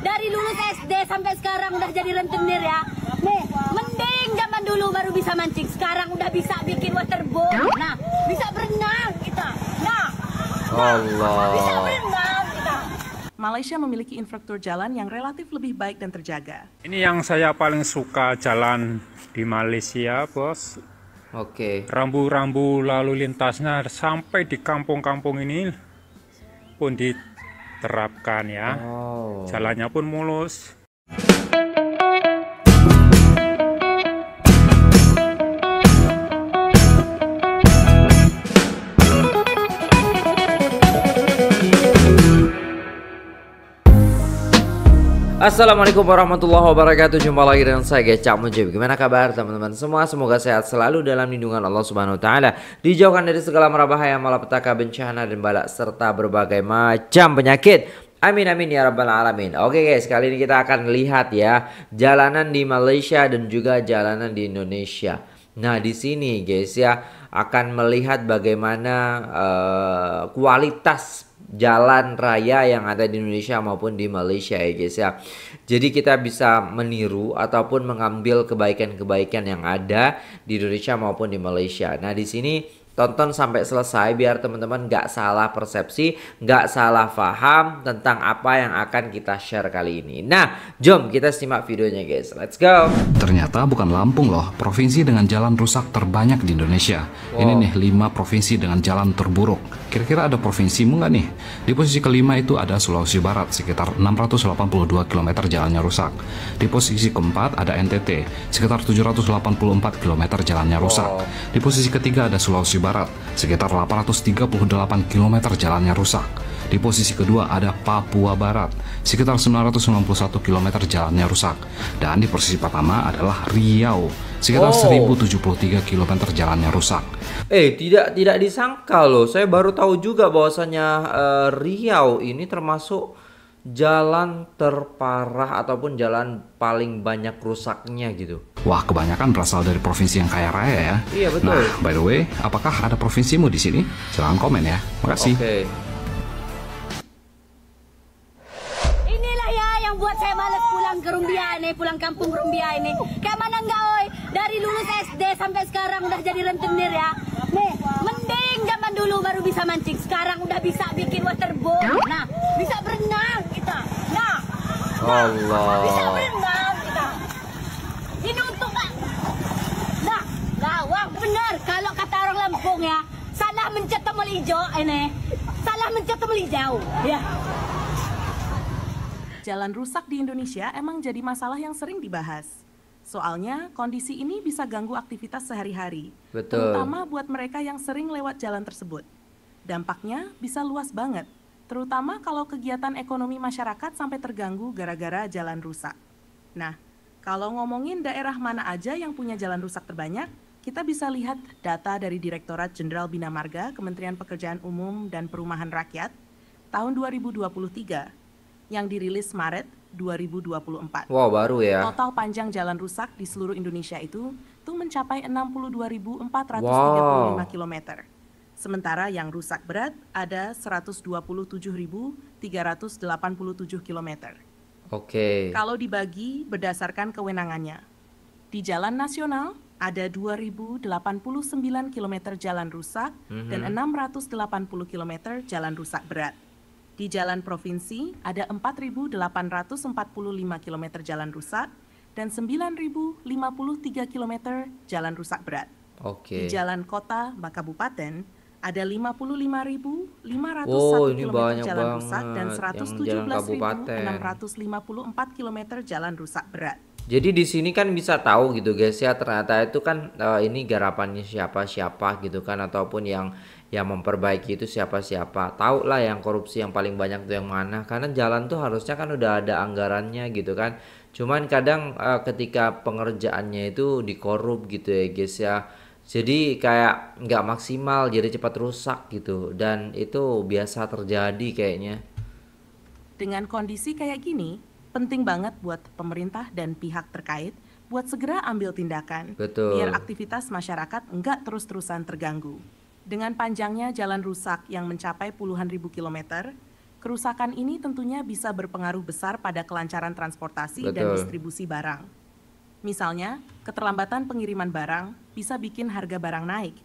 dari lulus SD sampai sekarang udah jadi rentenir ya. Nih, mending zaman dulu baru bisa mancing. Sekarang udah bisa bikin waterboat. Nah, bisa berenang kita. Nah, nah, Allah. Bisa berenang kita. Malaysia memiliki infrastruktur jalan yang relatif lebih baik dan terjaga. Ini yang saya paling suka jalan di Malaysia, Bos. Oke. Okay. Rambu-rambu lalu lintasnya sampai di kampung-kampung ini pun di terapkan ya. Oh. Jalannya pun mulus. Assalamualaikum warahmatullahi wabarakatuh Jumpa lagi dengan saya Gecak Mujib Gimana kabar teman-teman semua Semoga sehat selalu dalam lindungan Allah Subhanahu Wa Taala. Dijauhkan dari segala bahaya, malapetaka bencana dan balak Serta berbagai macam penyakit Amin amin ya rabbal alamin. Oke guys, kali ini kita akan lihat ya jalanan di Malaysia dan juga jalanan di Indonesia. Nah, di sini guys ya akan melihat bagaimana uh, kualitas jalan raya yang ada di Indonesia maupun di Malaysia ya guys ya. Jadi kita bisa meniru ataupun mengambil kebaikan-kebaikan yang ada di Indonesia maupun di Malaysia. Nah di sini tonton sampai selesai biar teman-teman gak salah persepsi, gak salah paham tentang apa yang akan kita share kali ini. Nah, jom kita simak videonya guys. Let's go. Ternyata bukan Lampung loh, provinsi dengan jalan rusak terbanyak di Indonesia. Wow. Ini nih 5 provinsi dengan jalan terburuk. Kira-kira ada provinsi nggak nih? Di posisi kelima itu ada Sulawesi Barat, sekitar 682 km jalannya rusak. Di posisi keempat ada NTT, sekitar 784 km jalannya rusak. Di posisi ketiga ada Sulawesi Barat, sekitar 838 km jalannya rusak. Di posisi kedua ada Papua Barat, sekitar 991 km jalannya rusak. Dan di posisi pertama adalah Riau, Sekitar oh. 1073 km jalannya rusak. Eh, tidak tidak disangka loh. Saya baru tahu juga bahwasannya uh, eh, Riau ini termasuk jalan terparah ataupun jalan paling banyak rusaknya gitu. Wah, kebanyakan berasal dari provinsi yang kaya raya ya. Iya, betul. Nah, by the way, apakah ada provinsimu di sini? Silahkan komen ya. Makasih. Oke. Okay. buat saya males pulang ke Rumbia ini, pulang kampung Rumbia ini. Kayak mana enggak, oi? Dari lulus SD sampai sekarang udah jadi rentenir ya. Nih, mending zaman dulu baru bisa mancing. Sekarang udah bisa bikin waterboat. Nah, bisa berenang kita. Nah, nah, Allah. bisa berenang kita. Ini untuk kan. Nah, gawang bener kalau kata orang Lampung ya. Salah mencet tombol hijau ini. Salah mencet tombol hijau. Ya jalan rusak di Indonesia emang jadi masalah yang sering dibahas. Soalnya kondisi ini bisa ganggu aktivitas sehari-hari, terutama buat mereka yang sering lewat jalan tersebut. Dampaknya bisa luas banget, terutama kalau kegiatan ekonomi masyarakat sampai terganggu gara-gara jalan rusak. Nah, kalau ngomongin daerah mana aja yang punya jalan rusak terbanyak, kita bisa lihat data dari Direktorat Jenderal Bina Marga, Kementerian Pekerjaan Umum dan Perumahan Rakyat, tahun 2023 yang dirilis Maret 2024. Wow, baru ya. Total panjang jalan rusak di seluruh Indonesia itu tuh mencapai 62.435 wow. km. Sementara yang rusak berat ada 127.387 km. Oke. Okay. Kalau dibagi berdasarkan kewenangannya. Di jalan nasional ada 2089 km jalan rusak mm -hmm. dan 680 km jalan rusak berat. Di jalan provinsi ada 4.845 km jalan rusak dan 9.053 km jalan rusak berat. Oke. Okay. Di jalan kota maka kabupaten ada 55.501 oh, km jalan rusak dan 117.654 km jalan rusak berat. Jadi di sini kan bisa tahu gitu guys ya ternyata itu kan uh, ini garapannya siapa-siapa gitu kan ataupun yang yang memperbaiki itu siapa-siapa. Tahu lah yang korupsi yang paling banyak tuh yang mana karena jalan tuh harusnya kan udah ada anggarannya gitu kan. Cuman kadang uh, ketika pengerjaannya itu dikorup gitu ya guys ya. Jadi kayak nggak maksimal jadi cepat rusak gitu dan itu biasa terjadi kayaknya. Dengan kondisi kayak gini, penting banget buat pemerintah dan pihak terkait buat segera ambil tindakan Betul. biar aktivitas masyarakat nggak terus-terusan terganggu. Dengan panjangnya jalan rusak yang mencapai puluhan ribu kilometer, kerusakan ini tentunya bisa berpengaruh besar pada kelancaran transportasi Betul. dan distribusi barang. Misalnya, keterlambatan pengiriman barang bisa bikin harga barang naik.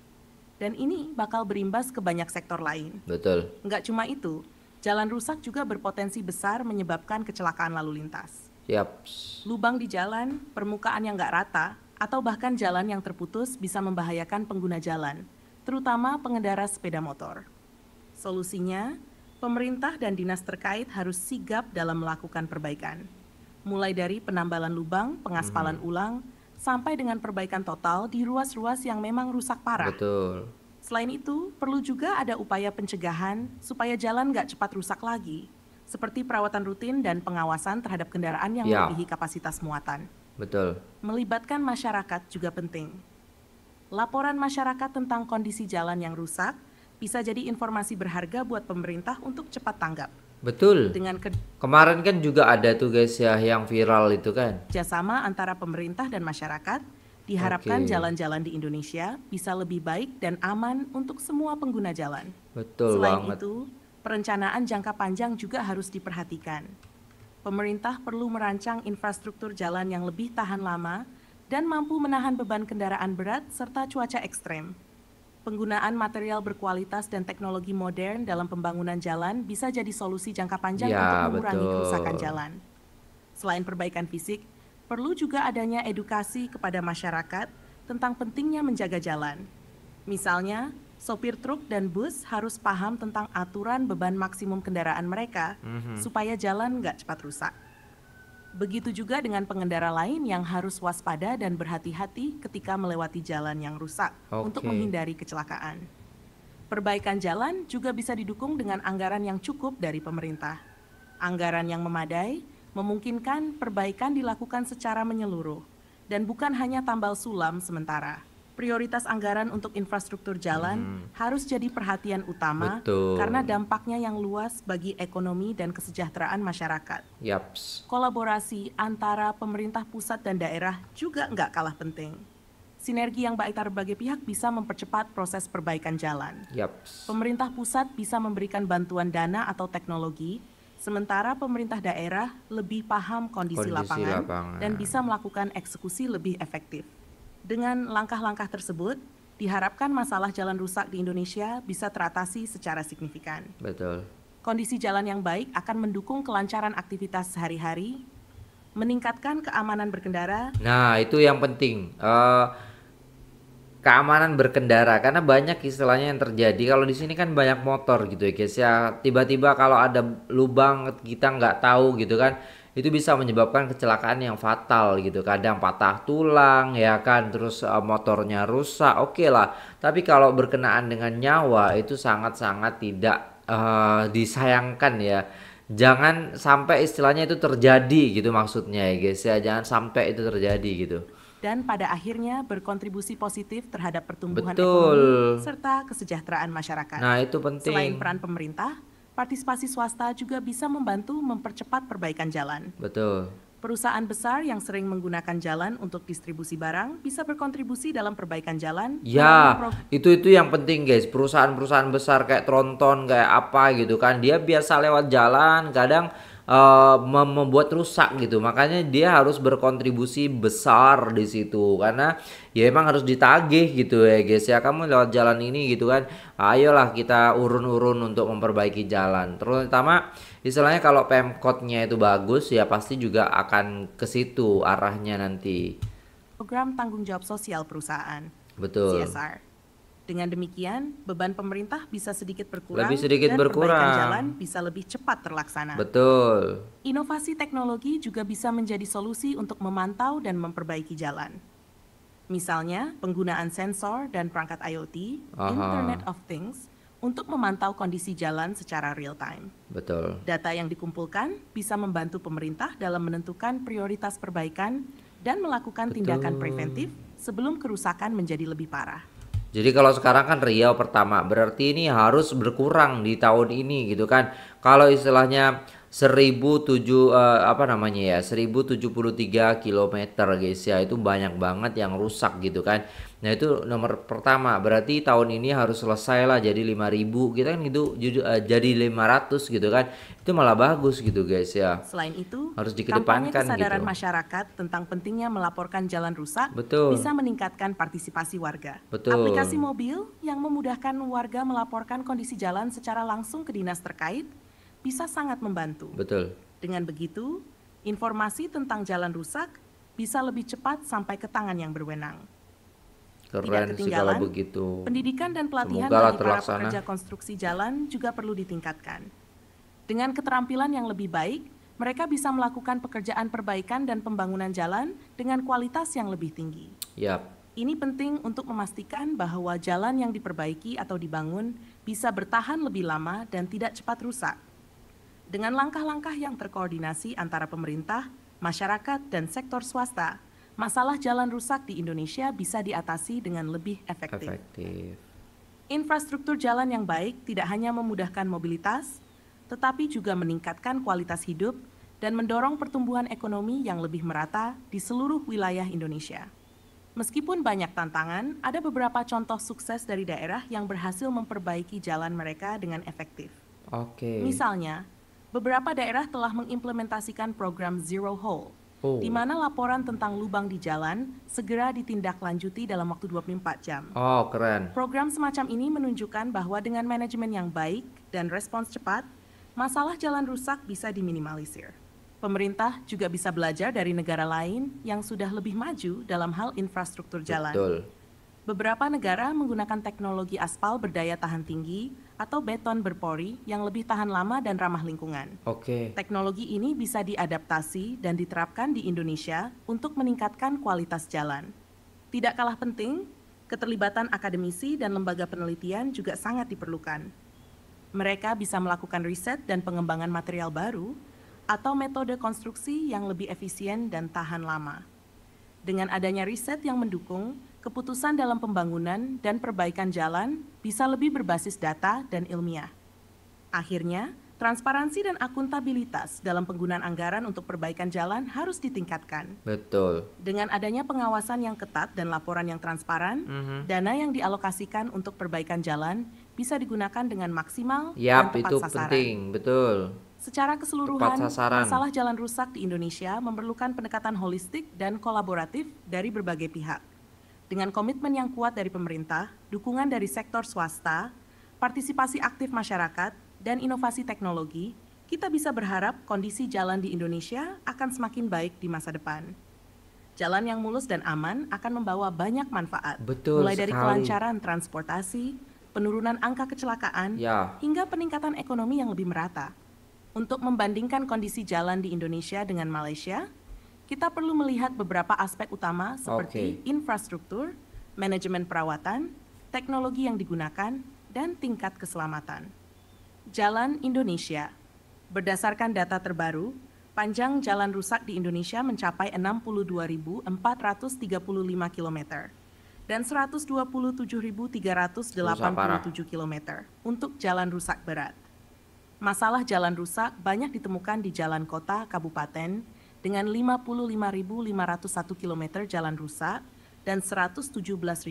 Dan ini bakal berimbas ke banyak sektor lain. Betul. Nggak cuma itu, Jalan rusak juga berpotensi besar menyebabkan kecelakaan lalu lintas. Yap. Lubang di jalan, permukaan yang nggak rata, atau bahkan jalan yang terputus bisa membahayakan pengguna jalan, terutama pengendara sepeda motor. Solusinya, pemerintah dan dinas terkait harus sigap dalam melakukan perbaikan. Mulai dari penambalan lubang, pengaspalan hmm. ulang, sampai dengan perbaikan total di ruas-ruas yang memang rusak parah. Betul. Selain itu, perlu juga ada upaya pencegahan supaya jalan nggak cepat rusak lagi, seperti perawatan rutin dan pengawasan terhadap kendaraan yang yeah. melebihi kapasitas muatan. Betul. Melibatkan masyarakat juga penting. Laporan masyarakat tentang kondisi jalan yang rusak bisa jadi informasi berharga buat pemerintah untuk cepat tanggap. Betul. Dengan ke kemarin kan juga ada tuh guys ya yang viral itu kan. Jasama antara pemerintah dan masyarakat Diharapkan jalan-jalan okay. di Indonesia bisa lebih baik dan aman untuk semua pengguna jalan. Betul Selain banget. itu, perencanaan jangka panjang juga harus diperhatikan. Pemerintah perlu merancang infrastruktur jalan yang lebih tahan lama dan mampu menahan beban kendaraan berat serta cuaca ekstrem. Penggunaan material berkualitas dan teknologi modern dalam pembangunan jalan bisa jadi solusi jangka panjang ya, untuk mengurangi betul. kerusakan jalan. Selain perbaikan fisik, perlu juga adanya edukasi kepada masyarakat tentang pentingnya menjaga jalan. Misalnya, sopir truk dan bus harus paham tentang aturan beban maksimum kendaraan mereka mm-hmm. supaya jalan nggak cepat rusak. Begitu juga dengan pengendara lain yang harus waspada dan berhati-hati ketika melewati jalan yang rusak okay. untuk menghindari kecelakaan. Perbaikan jalan juga bisa didukung dengan anggaran yang cukup dari pemerintah. Anggaran yang memadai memungkinkan perbaikan dilakukan secara menyeluruh dan bukan hanya tambal sulam sementara. Prioritas anggaran untuk infrastruktur jalan hmm. harus jadi perhatian utama Betul. karena dampaknya yang luas bagi ekonomi dan kesejahteraan masyarakat. Yaps. Kolaborasi antara pemerintah pusat dan daerah juga nggak kalah penting. Sinergi yang baik antara berbagai pihak bisa mempercepat proses perbaikan jalan. Yaps. Pemerintah pusat bisa memberikan bantuan dana atau teknologi Sementara pemerintah daerah lebih paham kondisi, kondisi lapangan, lapangan dan bisa melakukan eksekusi lebih efektif. Dengan langkah-langkah tersebut, diharapkan masalah jalan rusak di Indonesia bisa teratasi secara signifikan. Betul. Kondisi jalan yang baik akan mendukung kelancaran aktivitas sehari-hari, meningkatkan keamanan berkendara. Nah, itu yang penting. Uh, keamanan berkendara karena banyak istilahnya yang terjadi kalau di sini kan banyak motor gitu ya guys ya tiba-tiba kalau ada lubang kita nggak tahu gitu kan itu bisa menyebabkan kecelakaan yang fatal gitu kadang patah tulang ya kan terus eh, motornya rusak oke okay lah tapi kalau berkenaan dengan nyawa itu sangat-sangat tidak uh, disayangkan ya jangan sampai istilahnya itu terjadi gitu maksudnya ya guys ya jangan sampai itu terjadi gitu dan pada akhirnya berkontribusi positif terhadap pertumbuhan Betul. ekonomi serta kesejahteraan masyarakat. Nah, itu penting. Selain peran pemerintah, partisipasi swasta juga bisa membantu mempercepat perbaikan jalan. Betul. Perusahaan besar yang sering menggunakan jalan untuk distribusi barang bisa berkontribusi dalam perbaikan jalan. Ya, itu itu yang penting guys. Perusahaan-perusahaan besar kayak Tronton kayak apa gitu kan, dia biasa lewat jalan, kadang uh, membuat rusak gitu. Makanya dia harus berkontribusi besar di situ karena ya emang harus ditagih gitu ya guys ya. Kamu lewat jalan ini gitu kan. Ayolah kita urun-urun untuk memperbaiki jalan. Terutama istilahnya kalau pemkotnya itu bagus ya pasti juga akan ke situ arahnya nanti. Program tanggung jawab sosial perusahaan. Betul. CSR dengan demikian, beban pemerintah bisa sedikit berkurang lebih sedikit dan berkurang. perbaikan jalan bisa lebih cepat terlaksana. Betul. Inovasi teknologi juga bisa menjadi solusi untuk memantau dan memperbaiki jalan. Misalnya, penggunaan sensor dan perangkat IoT, Aha. Internet of Things, untuk memantau kondisi jalan secara real time. Betul. Data yang dikumpulkan bisa membantu pemerintah dalam menentukan prioritas perbaikan dan melakukan Betul. tindakan preventif sebelum kerusakan menjadi lebih parah. Jadi kalau sekarang kan Riau pertama, berarti ini harus berkurang di tahun ini gitu kan. Kalau istilahnya 1007 eh, apa namanya ya, 1073 km guys ya, itu banyak banget yang rusak gitu kan. Nah itu nomor pertama. Berarti tahun ini harus selesai lah jadi 5000 kita kan itu eh, jadi jadi 500 gitu kan. Itu malah bagus gitu guys ya. Selain itu harus dikedepankan gitu. kesadaran gitu. masyarakat tentang pentingnya melaporkan jalan rusak Betul. bisa meningkatkan partisipasi warga. Betul. Aplikasi mobil yang memudahkan warga melaporkan kondisi jalan secara langsung ke dinas terkait bisa sangat membantu. Betul. Dengan begitu, informasi tentang jalan rusak bisa lebih cepat sampai ke tangan yang berwenang. Keren Tidak ketinggalan, begitu. pendidikan dan pelatihan bagi para pekerja konstruksi jalan juga perlu ditingkatkan. Dengan keterampilan yang lebih baik, mereka bisa melakukan pekerjaan perbaikan dan pembangunan jalan dengan kualitas yang lebih tinggi. Yap. Ini penting untuk memastikan bahwa jalan yang diperbaiki atau dibangun bisa bertahan lebih lama dan tidak cepat rusak. Dengan langkah-langkah yang terkoordinasi antara pemerintah, masyarakat, dan sektor swasta, masalah jalan rusak di Indonesia bisa diatasi dengan lebih efektif. efektif. Infrastruktur jalan yang baik tidak hanya memudahkan mobilitas, tetapi juga meningkatkan kualitas hidup dan mendorong pertumbuhan ekonomi yang lebih merata di seluruh wilayah Indonesia. Meskipun banyak tantangan, ada beberapa contoh sukses dari daerah yang berhasil memperbaiki jalan mereka dengan efektif. Oke. Okay. Misalnya, beberapa daerah telah mengimplementasikan program Zero Hole, Oh. Di mana laporan tentang lubang di jalan segera ditindaklanjuti dalam waktu 24 jam. Oh, keren. Program semacam ini menunjukkan bahwa dengan manajemen yang baik dan respons cepat, masalah jalan rusak bisa diminimalisir. Pemerintah juga bisa belajar dari negara lain yang sudah lebih maju dalam hal infrastruktur jalan. Betul. Beberapa negara menggunakan teknologi aspal berdaya tahan tinggi atau beton berpori yang lebih tahan lama dan ramah lingkungan. Oke. Okay. Teknologi ini bisa diadaptasi dan diterapkan di Indonesia untuk meningkatkan kualitas jalan. Tidak kalah penting, keterlibatan akademisi dan lembaga penelitian juga sangat diperlukan. Mereka bisa melakukan riset dan pengembangan material baru atau metode konstruksi yang lebih efisien dan tahan lama. Dengan adanya riset yang mendukung, keputusan dalam pembangunan dan perbaikan jalan bisa lebih berbasis data dan ilmiah. Akhirnya, transparansi dan akuntabilitas dalam penggunaan anggaran untuk perbaikan jalan harus ditingkatkan. Betul. Dengan adanya pengawasan yang ketat dan laporan yang transparan, mm -hmm. dana yang dialokasikan untuk perbaikan jalan bisa digunakan dengan maksimal Yap, dan tepat itu sasaran. penting, betul. Secara keseluruhan, masalah jalan rusak di Indonesia memerlukan pendekatan holistik dan kolaboratif dari berbagai pihak dengan komitmen yang kuat dari pemerintah, dukungan dari sektor swasta, partisipasi aktif masyarakat, dan inovasi teknologi, kita bisa berharap kondisi jalan di Indonesia akan semakin baik di masa depan. Jalan yang mulus dan aman akan membawa banyak manfaat, Betul mulai sekali. dari kelancaran transportasi, penurunan angka kecelakaan, ya. hingga peningkatan ekonomi yang lebih merata. Untuk membandingkan kondisi jalan di Indonesia dengan Malaysia, kita perlu melihat beberapa aspek utama seperti okay. infrastruktur, manajemen perawatan, teknologi yang digunakan, dan tingkat keselamatan. Jalan Indonesia. Berdasarkan data terbaru, panjang jalan rusak di Indonesia mencapai 62.435 km dan 127.387 km untuk jalan rusak berat. Masalah jalan rusak banyak ditemukan di jalan kota, kabupaten, dengan 55.501 km jalan rusak dan 117.654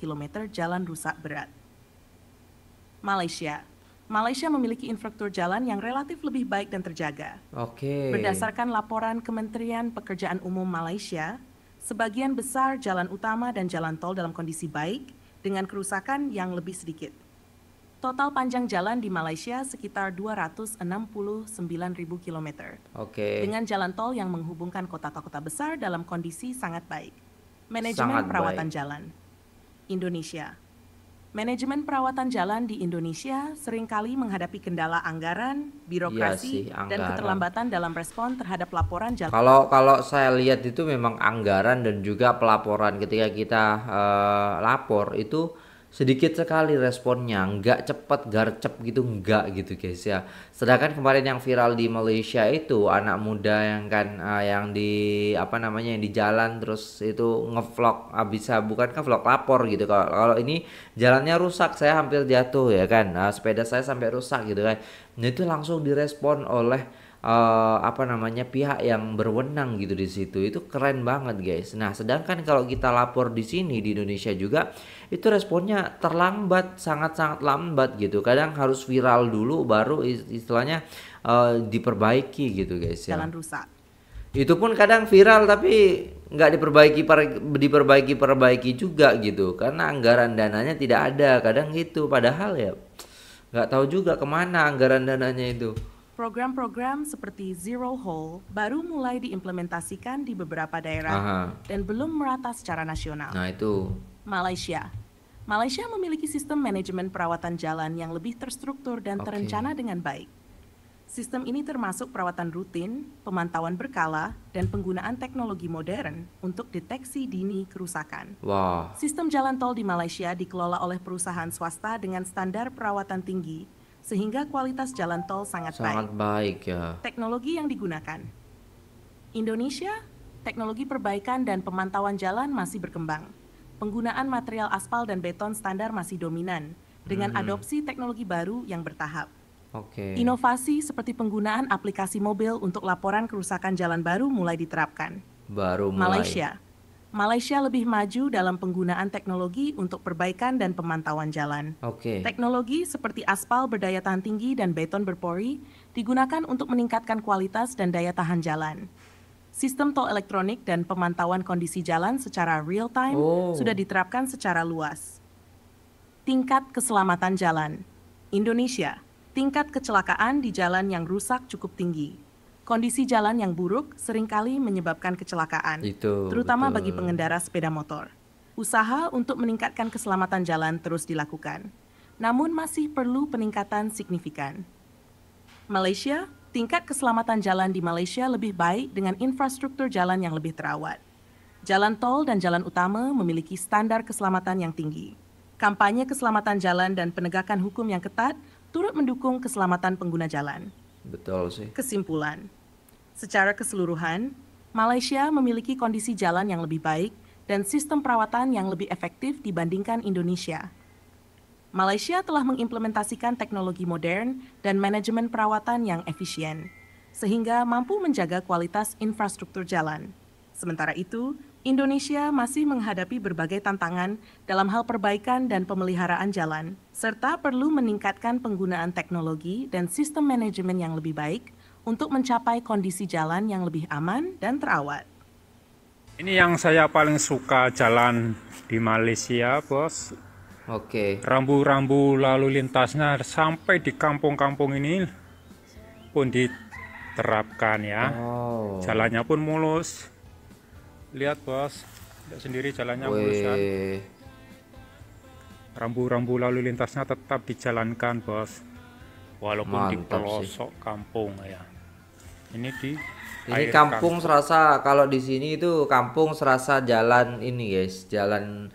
km jalan rusak berat. Malaysia. Malaysia memiliki infrastruktur jalan yang relatif lebih baik dan terjaga. Oke. Okay. Berdasarkan laporan Kementerian Pekerjaan Umum Malaysia, sebagian besar jalan utama dan jalan tol dalam kondisi baik dengan kerusakan yang lebih sedikit. Total panjang jalan di Malaysia sekitar 269.000 km. Oke. Okay. Dengan jalan tol yang menghubungkan kota-kota besar dalam kondisi sangat baik. Manajemen sangat perawatan baik. jalan. Indonesia. Manajemen perawatan jalan di Indonesia seringkali menghadapi kendala anggaran, birokrasi, iya sih, anggaran. dan keterlambatan dalam respon terhadap laporan jalan. Kalau kalau saya lihat itu memang anggaran dan juga pelaporan ketika kita uh, lapor itu sedikit sekali responnya nggak cepet garcep gitu nggak gitu guys ya sedangkan kemarin yang viral di Malaysia itu anak muda yang kan uh, yang di apa namanya yang di jalan terus itu ngevlog ah, bukan kan vlog lapor gitu kalau kalau ini jalannya rusak saya hampir jatuh ya kan nah, sepeda saya sampai rusak gitu kan nah, itu langsung direspon oleh uh, apa namanya pihak yang berwenang gitu di situ itu keren banget guys nah sedangkan kalau kita lapor di sini di Indonesia juga itu responnya terlambat sangat-sangat lambat gitu kadang harus viral dulu baru istilahnya uh, diperbaiki gitu guys ya rusak itu pun kadang viral tapi nggak diperbaiki per, diperbaiki perbaiki juga gitu karena anggaran dananya tidak ada kadang gitu padahal ya nggak tahu juga kemana anggaran dananya itu program-program seperti Zero Hole baru mulai diimplementasikan di beberapa daerah Aha. dan belum merata secara nasional. Nah, itu. Malaysia. Malaysia memiliki sistem manajemen perawatan jalan yang lebih terstruktur dan okay. terencana dengan baik. Sistem ini termasuk perawatan rutin, pemantauan berkala, dan penggunaan teknologi modern untuk deteksi dini kerusakan. Wow. Sistem jalan tol di Malaysia dikelola oleh perusahaan swasta dengan standar perawatan tinggi sehingga kualitas jalan tol sangat, sangat baik. baik ya. Teknologi yang digunakan. Indonesia, teknologi perbaikan dan pemantauan jalan masih berkembang. Penggunaan material aspal dan beton standar masih dominan dengan hmm. adopsi teknologi baru yang bertahap. Okay. Inovasi seperti penggunaan aplikasi mobil untuk laporan kerusakan jalan baru mulai diterapkan. Baru mulai. Malaysia, Malaysia lebih maju dalam penggunaan teknologi untuk perbaikan dan pemantauan jalan. Okay. Teknologi seperti aspal berdaya tahan tinggi dan beton berpori digunakan untuk meningkatkan kualitas dan daya tahan jalan. Sistem tol elektronik dan pemantauan kondisi jalan secara real time oh. sudah diterapkan secara luas. Tingkat keselamatan jalan. Indonesia, tingkat kecelakaan di jalan yang rusak cukup tinggi Kondisi jalan yang buruk seringkali menyebabkan kecelakaan, Itu, terutama betul. bagi pengendara sepeda motor. Usaha untuk meningkatkan keselamatan jalan terus dilakukan, namun masih perlu peningkatan signifikan. Malaysia, tingkat keselamatan jalan di Malaysia lebih baik dengan infrastruktur jalan yang lebih terawat. Jalan tol dan jalan utama memiliki standar keselamatan yang tinggi. Kampanye keselamatan jalan dan penegakan hukum yang ketat turut mendukung keselamatan pengguna jalan. Betul sih. Kesimpulan, Secara keseluruhan, Malaysia memiliki kondisi jalan yang lebih baik dan sistem perawatan yang lebih efektif dibandingkan Indonesia. Malaysia telah mengimplementasikan teknologi modern dan manajemen perawatan yang efisien, sehingga mampu menjaga kualitas infrastruktur jalan. Sementara itu, Indonesia masih menghadapi berbagai tantangan dalam hal perbaikan dan pemeliharaan jalan, serta perlu meningkatkan penggunaan teknologi dan sistem manajemen yang lebih baik untuk mencapai kondisi jalan yang lebih aman dan terawat. Ini yang saya paling suka jalan di Malaysia, Bos. Oke. Rambu-rambu lalu lintasnya sampai di kampung-kampung ini pun diterapkan ya. Oh. Jalannya pun mulus. Lihat, Bos. Lihat sendiri jalannya Wee. kan? rambu-rambu lalu lintasnya tetap dijalankan, Bos walaupun Mantap di pelosok sih. kampung ya ini di ini kampung, kampung serasa kalau di sini itu kampung serasa jalan ini guys jalan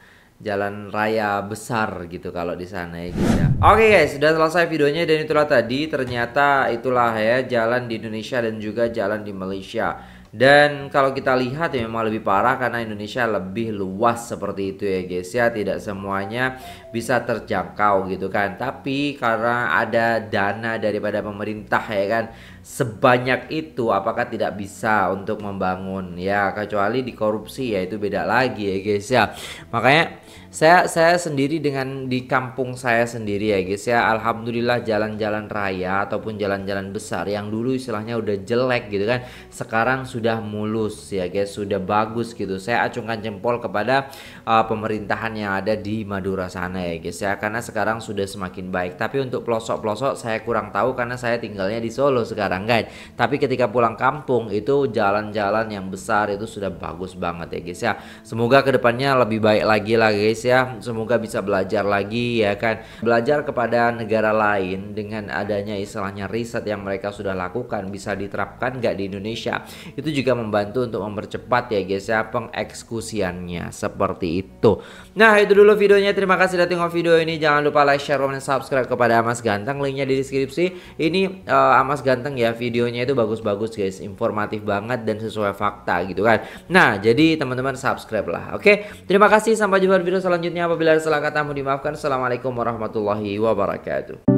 jalan raya besar gitu kalau di sana ya guys ya. Oke okay guys, sudah selesai videonya dan itulah tadi ternyata itulah ya jalan di Indonesia dan juga jalan di Malaysia. Dan kalau kita lihat ya memang lebih parah karena Indonesia lebih luas seperti itu ya guys ya tidak semuanya bisa terjangkau gitu kan. Tapi karena ada dana daripada pemerintah ya kan sebanyak itu apakah tidak bisa untuk membangun ya kecuali dikorupsi ya itu beda lagi ya guys ya. Makanya saya saya sendiri dengan di kampung saya sendiri ya guys ya alhamdulillah jalan-jalan raya ataupun jalan-jalan besar yang dulu istilahnya udah jelek gitu kan sekarang sudah mulus ya guys sudah bagus gitu saya acungkan jempol kepada uh, pemerintahan yang ada di Madura sana ya guys ya karena sekarang sudah semakin baik tapi untuk pelosok-pelosok saya kurang tahu karena saya tinggalnya di Solo sekarang guys tapi ketika pulang kampung itu jalan-jalan yang besar itu sudah bagus banget ya guys ya semoga kedepannya lebih baik lagi lah guys ya. Semoga bisa belajar lagi ya kan. Belajar kepada negara lain dengan adanya istilahnya riset yang mereka sudah lakukan bisa diterapkan nggak di Indonesia. Itu juga membantu untuk mempercepat ya guys ya pengeksekusiannya seperti itu. Nah itu dulu videonya. Terima kasih sudah tengok video ini. Jangan lupa like, share, komen, subscribe kepada Amas Ganteng. Linknya di deskripsi. Ini uh, Amas Ganteng ya videonya itu bagus-bagus guys. Informatif banget dan sesuai fakta gitu kan. Nah jadi teman-teman subscribe lah. Oke. Terima kasih. Sampai jumpa di video selanjutnya selanjutnya apabila ada salah katamu dimaafkan. Assalamualaikum warahmatullahi wabarakatuh.